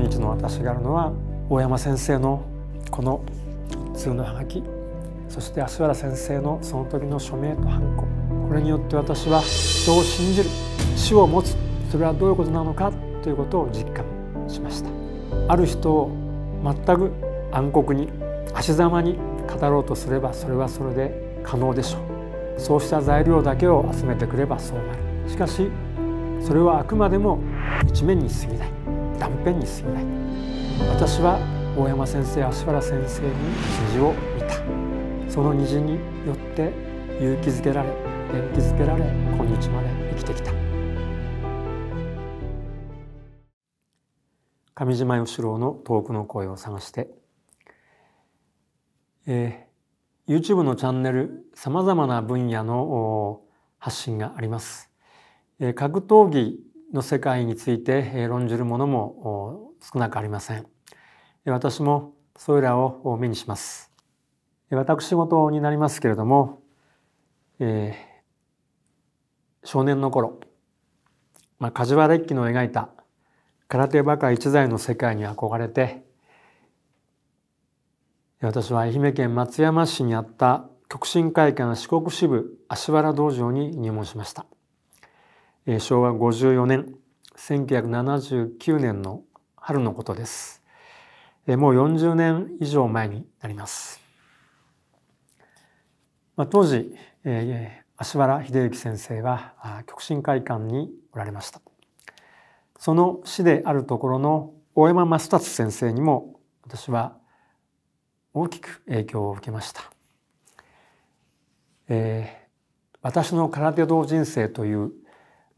今日の私があるのは大山先生のこの通のはがきそして芦原先生のその時の署名とハンコこれによって私は人を信じる死を持つそれはどういうことなのかということを実感しましたある人を全く暗黒に足ざまに語ろうとすればそれはそれで可能でしょうそうした材料だけを集めてくればそうなるしかしそれはあくまでも一面に過ぎない断片に過ぎない私は大山先生芦原先生に虹を見たその虹によって勇気づけられ元気づけられ今日まで生きてきた上島義郎の遠くの声を探して、えー、YouTube のチャンネルさまざまな分野の発信があります、えー、格闘技の世界について論じるものも少なくありません。私もそれらを目にします。私事になりますけれども、えー、少年の頃、まあ、梶原一揆の描いた空手バカ一代の世界に憧れて私は愛媛県松山市にあった極真会館四国支部足原道場に入門しました。えー、昭和54年1979年の春のことです、えー、もう40年以上前になります、まあ、当時、えー、芦原秀幸先生は極真会館におられましたその師であるところの大山増達先生にも私は大きく影響を受けました、えー、私の空手道人生という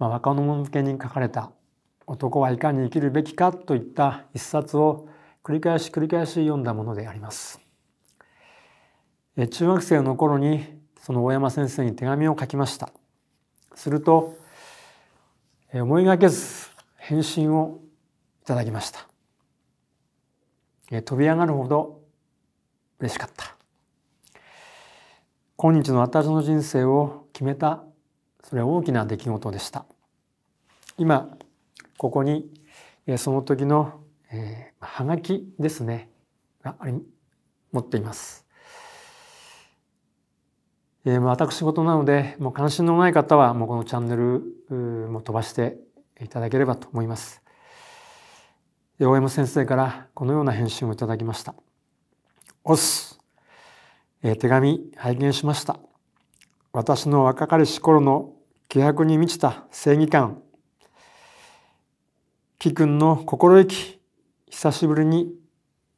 まあ、若者向けに書かれた「男はいかに生きるべきか」といった一冊を繰り返し繰り返し読んだものであります。中学生の頃にその大山先生に手紙を書きました。すると思いがけず返信をいただきました。飛び上がるほど嬉しかった。今日の私の人生を決めたそれは大きな出来事でした。今ここにその時の、えはがきですねが持っています。えー、私事なのでもう関心のない方はもうこのチャンネルも飛ばしていただければと思います。大山先生からこのような返信をいただきました。おす、えー、手紙拝見しました。私の若かりし頃の気迫に満ちた正義感君の心意気、久しぶりに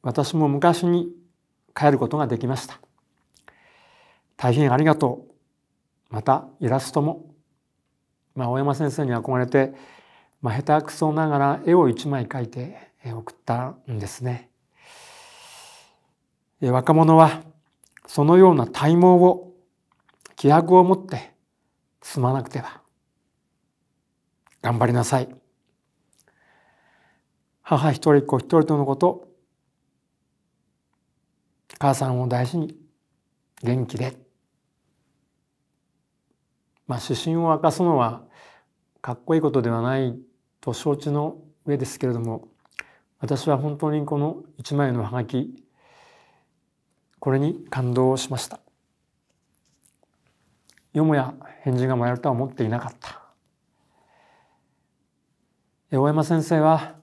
私も昔に帰ることができました。大変ありがとう。またイラストも。まあ、大山先生に憧れて、まあ、下手くそながら絵を一枚描いて送ったんですね。若者はそのような体毛を気迫を持ってすまなくては頑張りなさい。母一人子一人とのこと母さんを大事に元気で、まあ、指針を明かすのはかっこいいことではないと承知の上ですけれども私は本当にこの一枚のハガキこれに感動しましたよもや返事がもらえるとは思っていなかった大山先生は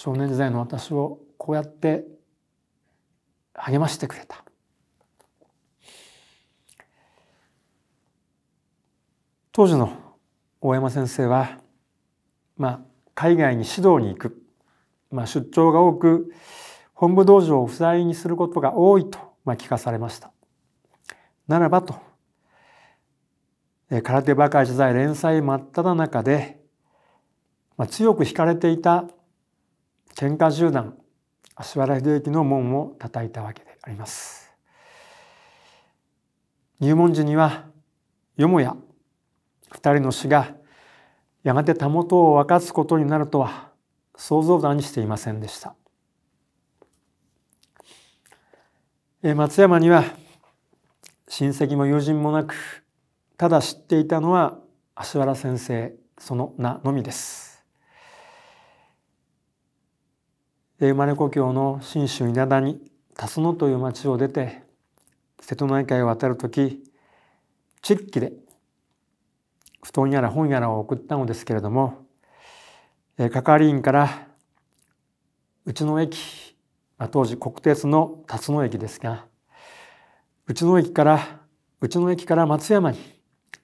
少年時代の私をこうやって励ましてくれた。当時の大山先生は、まあ、海外に指導に行く、まあ、出張が多く本部道場を不在にすることが多いと、まあ、聞かされました。ならばと空手かり時代連載真っ只中で、まあ、強く惹かれていた喧嘩十段足原秀行の門を叩いたわけであります入門時にはよもや二人の死がやがてたもとを分かつことになるとは想像だにしていませんでした松山には親戚も友人もなくただ知っていたのは芦原先生その名のみです生まれ故郷の信州稲田に辰野という町を出て瀬戸内海を渡る時チッキで布団やら本やらを送ったのですけれども係員からうちの駅、まあ、当時国鉄の辰野駅ですがうちの駅からうちの駅から松山に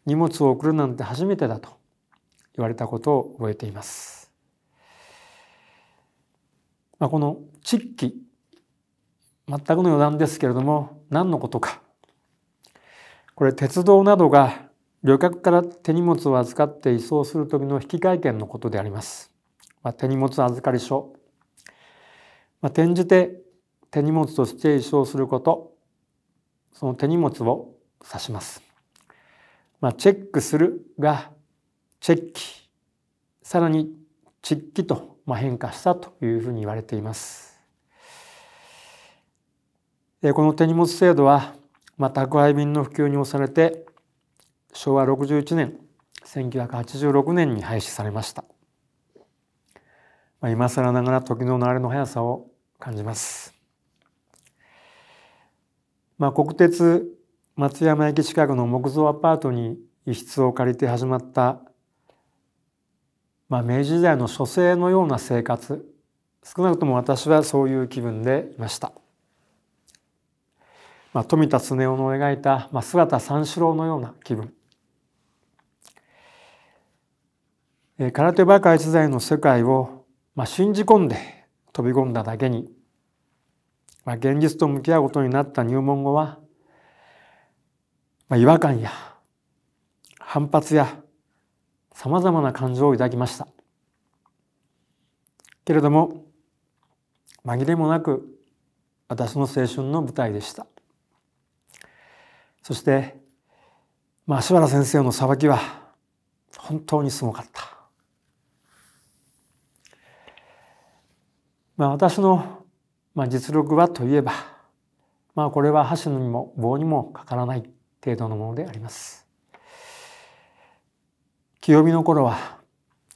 荷物を送るなんて初めてだと言われたことを覚えています。まあ、この窒気全くの余談ですけれども何のことかこれ鉄道などが旅客から手荷物を預かって移送する時の引換券のことであります。まあ、手荷物預かり書。まあ、転じて手荷物として移送すること、その手荷物を指します。まあ、チェックするがチェッキ、さらにチッキとまあ、変化したというふうに言われています。この手荷物制度は、まあ、宅配便の普及に押されて昭和61年1986年に廃止されました、まあ、今更ながら時の流れの速さを感じます、まあ、国鉄松山駅近くの木造アパートに一室を借りて始まったまあ、明治時代の書生のような生活少なくとも私はそういう気分でいました、まあ、富田恒夫の描いた、まあ、姿三四郎のような気分空手馬鹿一代の世界を、まあ、信じ込んで飛び込んだだけに、まあ、現実と向き合うことになった入門後は、まあ、違和感や反発やざまな感情を抱きましたけれども紛れもなく私の青春の舞台でしたそして芦原先生の裁きは本当にすごかった、まあ、私の、まあ、実力はといえば、まあ、これは箸にも棒にもかからない程度のものであります清美の頃は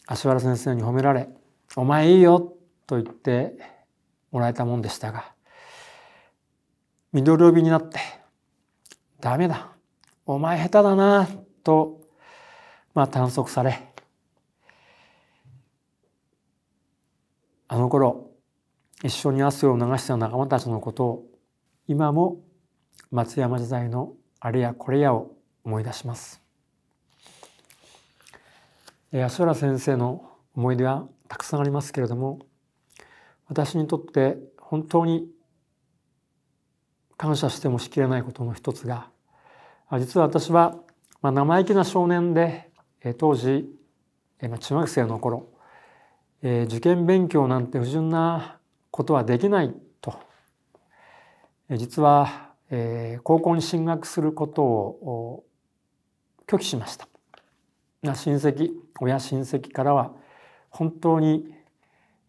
芦原先生に褒められ「お前いいよ」と言ってもらえたもんでしたが緑帯になって「ダメだお前下手だな」とまあ短足されあの頃一緒に汗を流した仲間たちのことを今も松山時代のあれやこれやを思い出します。安原先生の思い出はたくさんありますけれども私にとって本当に感謝してもしきれないことの一つが実は私は、まあ、生意気な少年で当時、まあ、中学生の頃、え受験勉強なんて不純なことはできないと実は、え高校に進学することを拒否しました。親戚親親戚からは本当に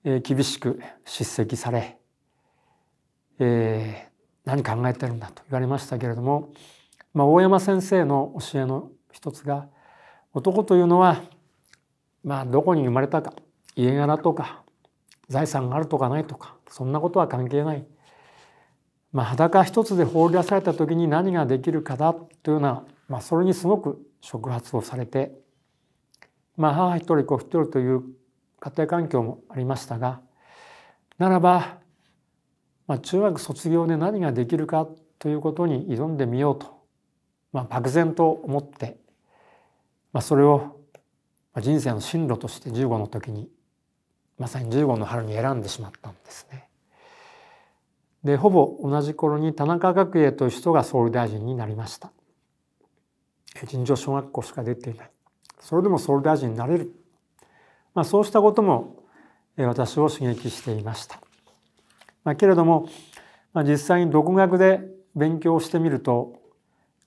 厳しく叱責され、えー、何考えてるんだと言われましたけれども、まあ、大山先生の教えの一つが男というのは、まあ、どこに生まれたか家柄とか財産があるとかないとかそんなことは関係ない、まあ、裸一つで放り出された時に何ができるかだというような、まあ、それにすごく触発をされてまあ、母一人子一人という家庭環境もありましたがならば、まあ、中学卒業で何ができるかということに挑んでみようと、まあ、漠然と思って、まあ、それを人生の進路として15の時にまさに15の春に選んでしまったんですね。でほぼ同じ頃に田中角栄という人が総理大臣になりました。尋常小学校しか出ていない。それでも総理大臣になれる、まあ、そうしたことも私を刺激していました。まあ、けれども、まあ、実際に独学で勉強してみると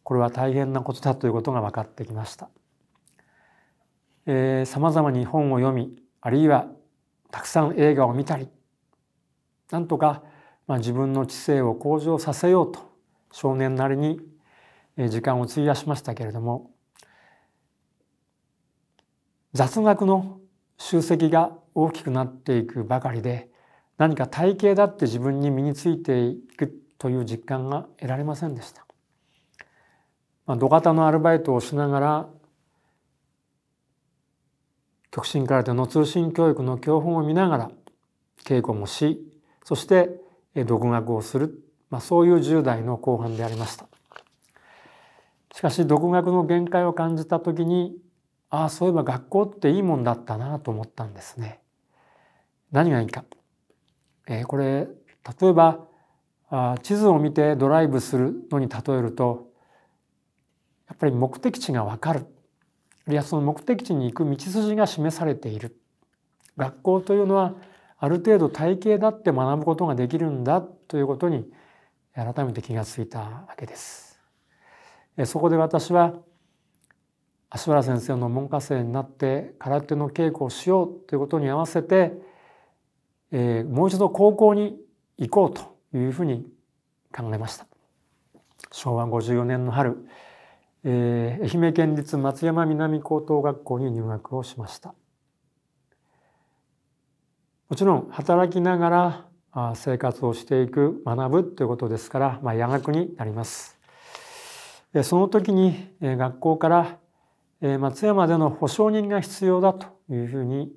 これは大変なことだということが分かってきました。さまざまに本を読みあるいはたくさん映画を見たりなんとか、まあ、自分の知性を向上させようと少年なりに時間を費やしましたけれども雑学の集積が大きくなっていくばかりで何か体系だって自分に身についていくという実感が得られませんでした。まあ、土方のアルバイトをしながら極真空手の通信教育の教本を見ながら稽古もしそして独学をする、まあ、そういう10代の後半でありました。しかし独学の限界を感じた時にああそういえば学校っていいもんだったなと思ったんですね。何がいいか。えー、これ例えばあ地図を見てドライブするのに例えるとやっぱり目的地がわかるあるいはその目的地に行く道筋が示されている学校というのはある程度体系だって学ぶことができるんだということに改めて気がついたわけです。そこで私は足原先生の門下生になって空手の稽古をしようということに合わせて、えー、もう一度高校に行こうというふうに考えました昭和54年の春、えー、愛媛県立松山南高等学校に入学をしましたもちろん働きながら生活をしていく学ぶということですから、まあ、夜学になりますその時に学校から松山での保証人が必要だというふうに言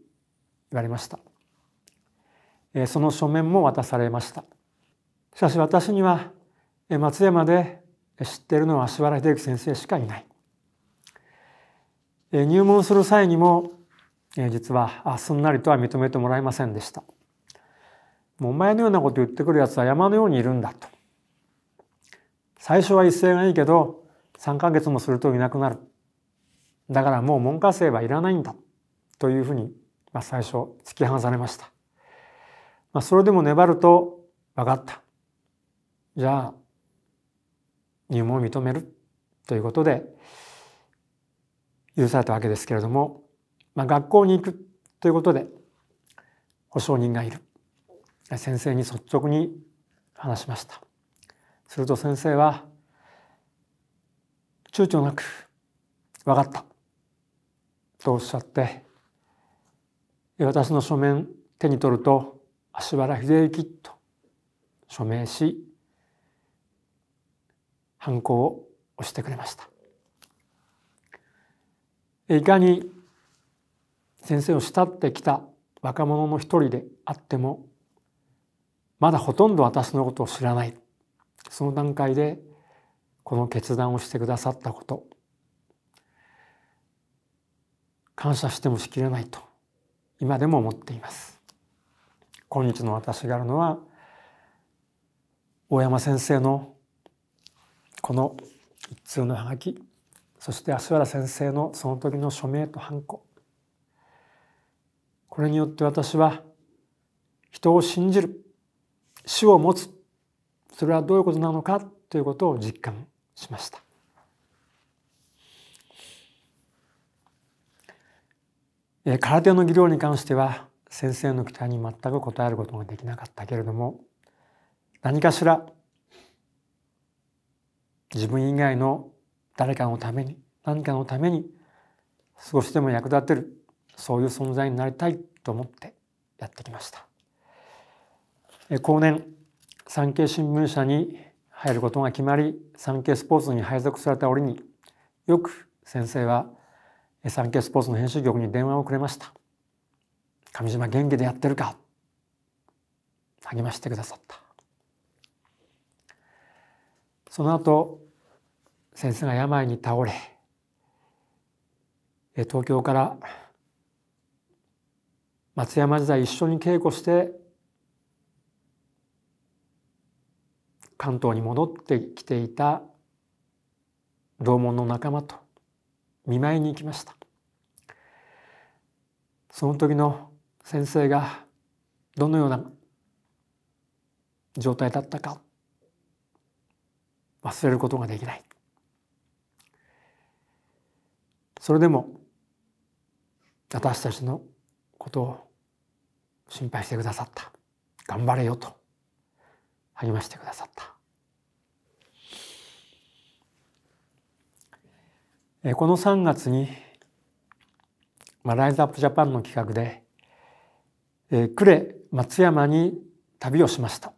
われましたその書面も渡されましたしかし私には松山で知っているのは足原秀樹先生しかいない入門する際にも実はすんなりとは認めてもらえませんでしたもうお前のようなこと言ってくるやつは山のようにいるんだと最初は一斉がいいけど3ヶ月もするといなくなるだからもう文科生はいらないんだというふうに、まあ、最初突き放されました。まあ、それでも粘ると分かった。じゃあ入門を認めるということで許されたわけですけれども、まあ、学校に行くということで保証人がいる先生に率直に話しましたすると先生は躊躇なく「分かったとおっしゃって私の書面手に取ると足原秀幸と署名し犯行を押してくれましたいかに先生を慕ってきた若者の一人であってもまだほとんど私のことを知らないその段階でこの決断をしてくださったこと感謝してもしきれないと今でも思っています今日の私があるのは大山先生のこの一通のハガキそして芦原先生のその時の署名とハンコこれによって私は人を信じる死を持つそれはどういうことなのかということを実感しました空手の技量に関しては先生の期待に全く応えることができなかったけれども何かしら自分以外の誰かのために何かのために少しでも役立てるそういう存在になりたいと思ってやってきました後年産経新聞社に入ることが決まり産経スポーツに配属された折によく先生は「産経スポーツの編集局に電話をくれました上島元気でやってるか励ましてくださったその後先生が病に倒れ東京から松山時代一緒に稽古して関東に戻ってきていた同門の仲間と見舞いに行きましたその時の先生がどのような状態だったか忘れることができないそれでも私たちのことを心配してくださった頑張れよと励ましてくださったこの3月にまあ、ライズアップジャパンの企画で、えー、呉松山に旅をしました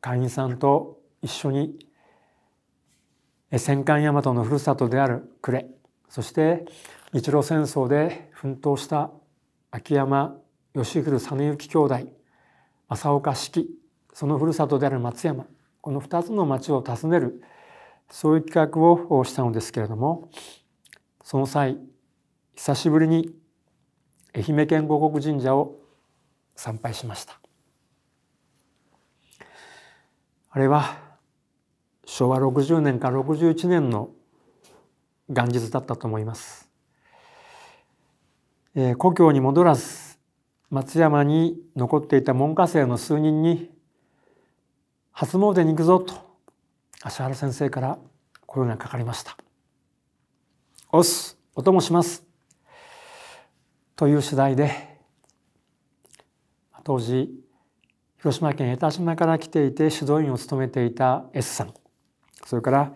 会員さんと一緒に戦艦大和のふるさとである呉そして日露戦争で奮闘した秋山義古実之兄弟正岡四季そのふるさとである松山この2つの町を訪ねるそういう企画をしたのですけれどもその際久しぶりに愛媛県護国神社を参拝しましたあれは昭和60年から61年の元日だったと思います、えー、故郷に戻らず松山に残っていた門下生の数人に「初詣に行くぞ」と芦原先生から声がかかりました。おすお供しますという取材で当時広島県江田島から来ていて指導員を務めていた S さんそれから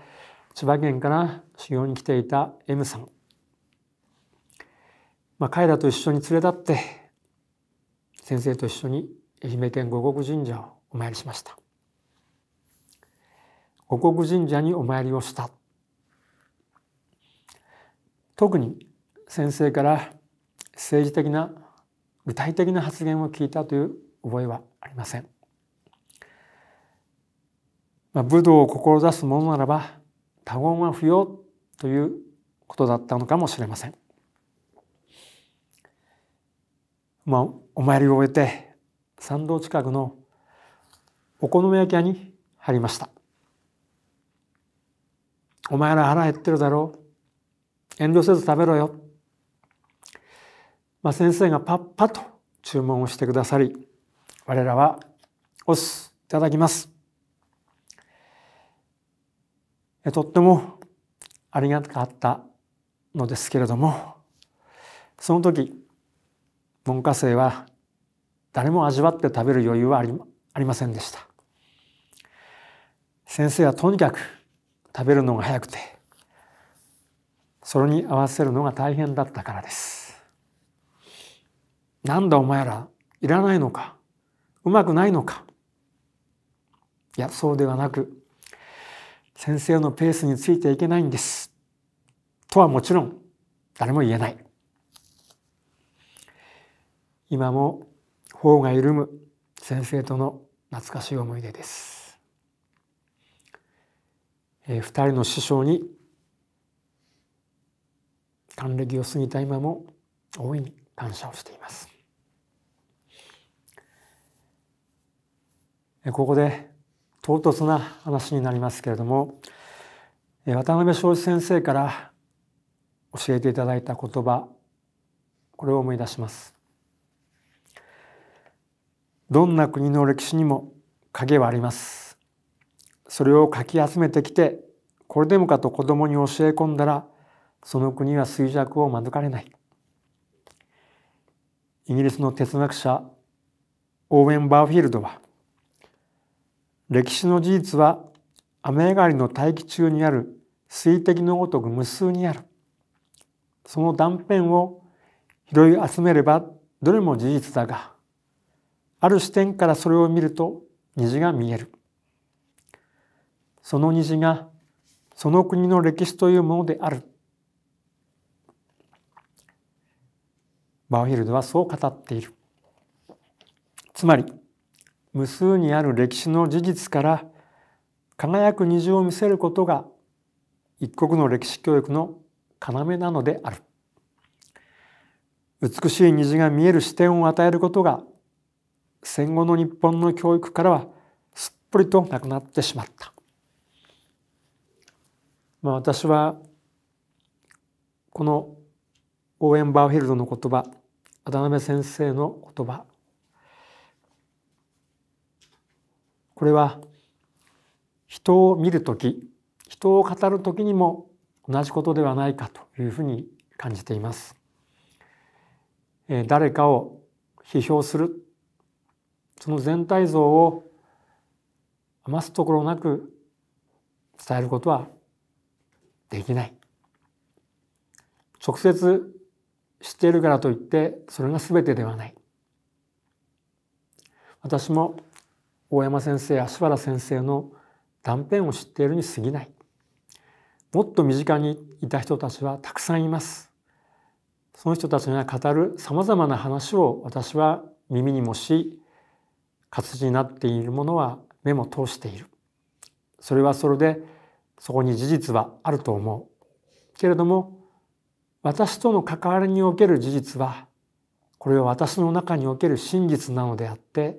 千葉県から修行に来ていた M さん、まあ、彼らと一緒に連れ立って先生と一緒に愛媛県五国神社をお参りしました五国神社にお参りをした特に先生から政治的な具体的な発言を聞いたという覚えはありません。まあ、武道を志す者ならば他言は不要ということだったのかもしれません。まあ、お参りを終えて参道近くのお好み焼き屋に入りました。お前ら腹減ってるだろう。遠慮せず食べろよ。まあ、先生がパッパと注文をしてくださり我らはおすいただきますとってもありがたかったのですけれどもその時文科生は誰も味わって食べる余裕はありませんでした先生はとにかく食べるのが早くてそれに合わせるのが大変だったからですなんだお前ら、いらないのか、うまくないのか。いや、そうではなく、先生のペースについていけないんです。とはもちろん、誰も言えない。今も頬が緩む先生との懐かしい思い出です。えー、2人の師匠に還暦を過ぎた今も大いに感謝をしています。ここで唐突な話になりますけれども渡辺昭一先生から教えていただいた言葉これを思い出しますどんな国の歴史にも影はありますそれをかき集めてきてこれでもかと子供に教え込んだらその国は衰弱を免れないイギリスの哲学者オーウェン・バーフィールドは「歴史の事実は雨上がりの大気中にある水滴のごとく無数にある。その断片を拾い集めればどれも事実だが、ある視点からそれを見ると虹が見える。その虹がその国の歴史というものである。バウヒルドはそう語っている。つまり、無数にある歴史の事実から輝く虹を見せることが一国の歴史教育の要なのである美しい虹が見える視点を与えることが戦後の日本の教育からはすっぽりとなくなってしまった、まあ、私はこのオーエン・バーフィールドの言葉渡辺先生の言葉これは人を見る時人を語る時にも同じことではないかというふうに感じています。誰かを批評するその全体像を余すところなく伝えることはできない直接知っているからといってそれが全てではない私も大山先生芦原先生の断片を知っているに過ぎないもっと身近にいた人たちはたくさんいますその人たちが語るさまざまな話を私は耳にもし活字になっているものは目も通しているそれはそれでそこに事実はあると思うけれども私との関わりにおける事実はこれは私の中における真実なのであって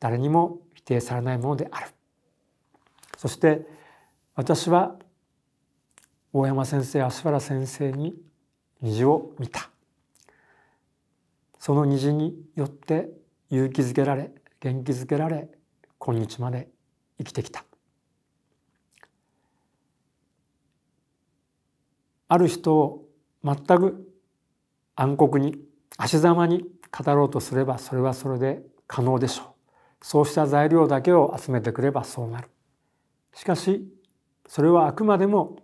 誰にも否定されないものであるそして私は大山先生芦原先生に虹を見たその虹によって勇気づけられ元気づけられ今日まで生きてきたある人を全く暗黒に足ざまに語ろうとすればそれはそれで可能でしょうそうした材料だけを集めてくればそうなる。しかし、それはあくまでも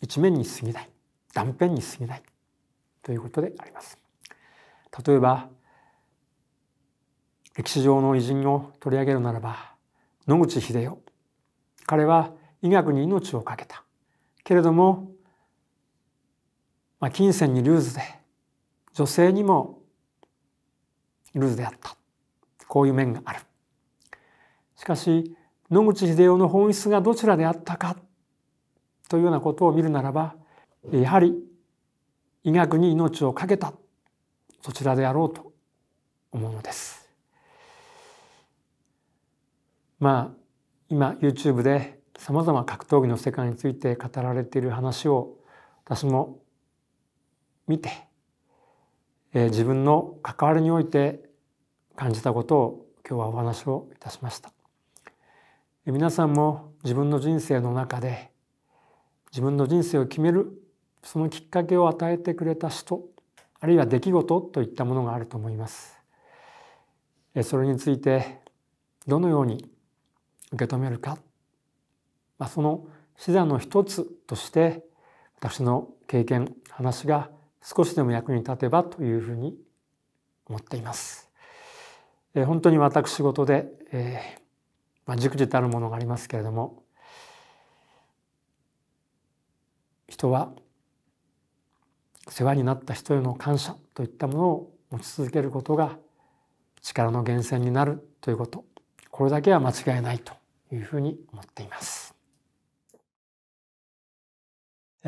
一面に過ぎない。断片に過ぎない。ということであります。例えば、歴史上の偉人を取り上げるならば、野口英世。彼は医学に命を懸けた。けれども、まあ、金銭にルーズで、女性にもルーズであった。こういう面がある。しかし野口英世の本質がどちらであったかというようなことを見るならばやはり医学に命を懸けたそちらであろうと思うのです。まあ今 YouTube でさまざま格闘技の世界について語られている話を私も見て、え自分の関わりにおいて感じたことを今日はお話をいたしました皆さんも自分の人生の中で自分の人生を決めるそのきっかけを与えてくれた人あるいは出来事といったものがあると思いますそれについてどのように受け止めるか、まあ、その手段の一つとして私の経験話が少しでも役に立てばというふうに思っています。えー、本当に私事で、えー、まあ、じくじたるものがありますけれども人は世話になった人への感謝といったものを持ち続けることが力の源泉になるということこれだけは間違いないというふうに思っています。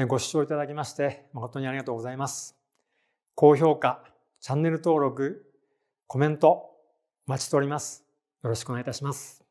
ご視聴いただきまして誠にありがとうございます。高評価、チャンネル登録、コメントお待ちしております。よろしくお願いいたします。